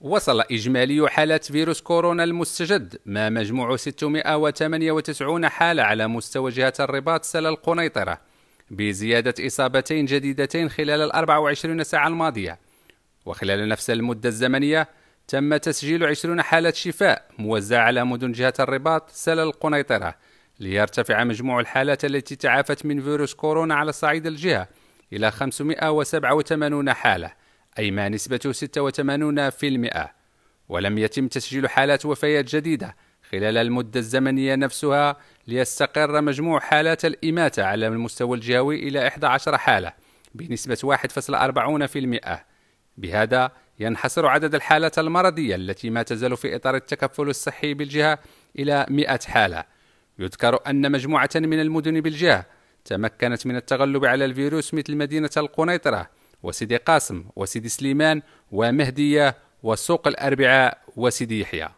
وصل إجمالي حالات فيروس كورونا المستجد ما مجموع 698 حالة على مستوى جهة الرباط سلا القنيطرة بزيادة إصابتين جديدتين خلال ال 24 ساعة الماضية وخلال نفس المدة الزمنية تم تسجيل 20 حالة شفاء موزعة على مدن جهة الرباط سلا القنيطرة ليرتفع مجموع الحالات التي تعافت من فيروس كورونا على صعيد الجهة إلى 587 حالة أي ما نسبة 86% ولم يتم تسجيل حالات وفيات جديدة خلال المدة الزمنية نفسها ليستقر مجموع حالات الإماتة على المستوى الجهوي إلى 11 حالة بنسبة 1.40% بهذا ينحصر عدد الحالات المرضية التي ما تزال في إطار التكفل الصحي بالجهة إلى 100 حالة يذكر أن مجموعة من المدن بالجهة تمكنت من التغلب على الفيروس مثل مدينة القنيطرة وسيدي قاسم وسيدي سليمان ومهدية وسوق الأربعاء وسيدي يحيى